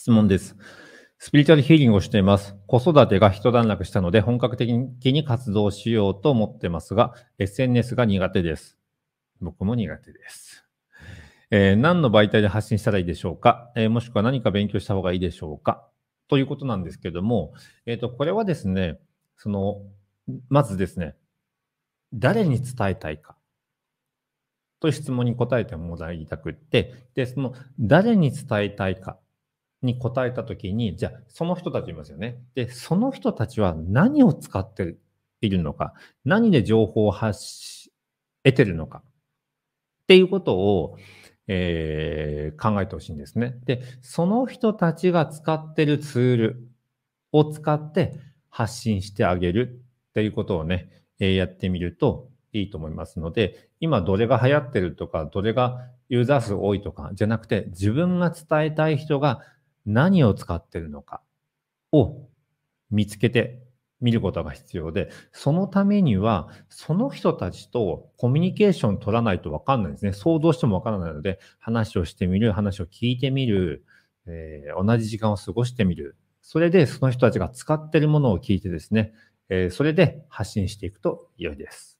質問です。スピリチュアルヒーリングをしています。子育てが一段落したので本格的に活動しようと思ってますが、SNS が苦手です。僕も苦手です。えー、何の媒体で発信したらいいでしょうか、えー、もしくは何か勉強した方がいいでしょうかということなんですけども、えっ、ー、と、これはですね、その、まずですね、誰に伝えたいかという質問に答えてもらいたくって、で、その、誰に伝えたいかに答えたときに、じゃあ、その人たちいますよね。で、その人たちは何を使っているのか、何で情報を発し、得てるのか、っていうことを、えー、考えてほしいんですね。で、その人たちが使ってるツールを使って発信してあげるっていうことをね、えー、やってみるといいと思いますので、今どれが流行ってるとか、どれがユーザー数多いとかじゃなくて、自分が伝えたい人が何を使ってるのかを見つけて見ることが必要で、そのためには、その人たちとコミュニケーション取らないとわかんないですね。想像してもわからないので、話をしてみる、話を聞いてみる、えー、同じ時間を過ごしてみる。それで、その人たちが使ってるものを聞いてですね、えー、それで発信していくと良いです。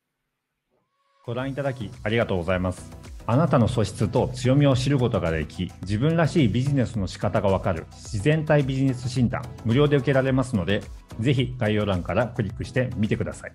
ご覧いただきありがとうございます。あなたの素質と強みを知ることができ、自分らしいビジネスの仕方がわかる自然体ビジネス診断、無料で受けられますので、ぜひ概要欄からクリックしてみてください。